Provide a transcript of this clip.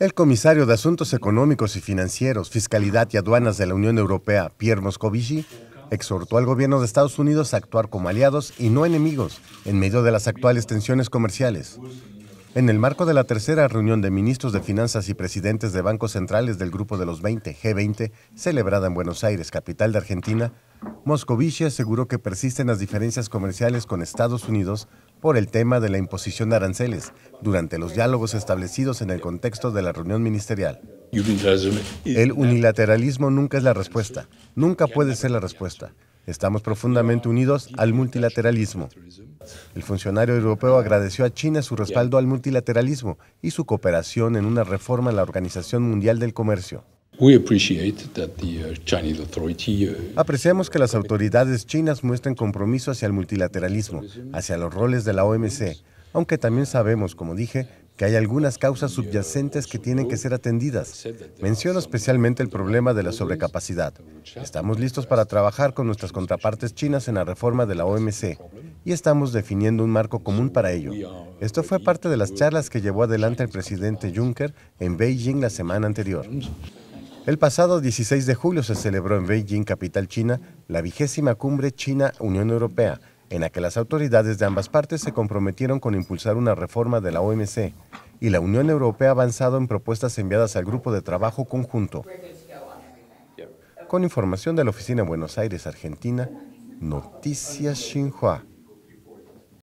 El comisario de Asuntos Económicos y Financieros, Fiscalidad y Aduanas de la Unión Europea, Pierre Moscovici, exhortó al gobierno de Estados Unidos a actuar como aliados y no enemigos en medio de las actuales tensiones comerciales. En el marco de la tercera reunión de ministros de Finanzas y presidentes de bancos centrales del Grupo de los 20, G20, celebrada en Buenos Aires, capital de Argentina, Moscovici aseguró que persisten las diferencias comerciales con Estados Unidos por el tema de la imposición de aranceles durante los diálogos establecidos en el contexto de la reunión ministerial. El unilateralismo nunca es la respuesta, nunca puede ser la respuesta. Estamos profundamente unidos al multilateralismo. El funcionario europeo agradeció a China su respaldo al multilateralismo y su cooperación en una reforma en la Organización Mundial del Comercio. Uh, uh, Apreciamos que las autoridades chinas muestren compromiso hacia el multilateralismo, hacia los roles de la OMC, aunque también sabemos, como dije, que hay algunas causas subyacentes que tienen que ser atendidas. Menciono especialmente el problema de la sobrecapacidad. Estamos listos para trabajar con nuestras contrapartes chinas en la reforma de la OMC y estamos definiendo un marco común para ello. Esto fue parte de las charlas que llevó adelante el presidente Juncker en Beijing la semana anterior. El pasado 16 de julio se celebró en Beijing, capital china, la vigésima cumbre China-Unión Europea, en la que las autoridades de ambas partes se comprometieron con impulsar una reforma de la OMC, y la Unión Europea ha avanzado en propuestas enviadas al grupo de trabajo conjunto. Con información de la Oficina Buenos Aires, Argentina, Noticias Xinhua.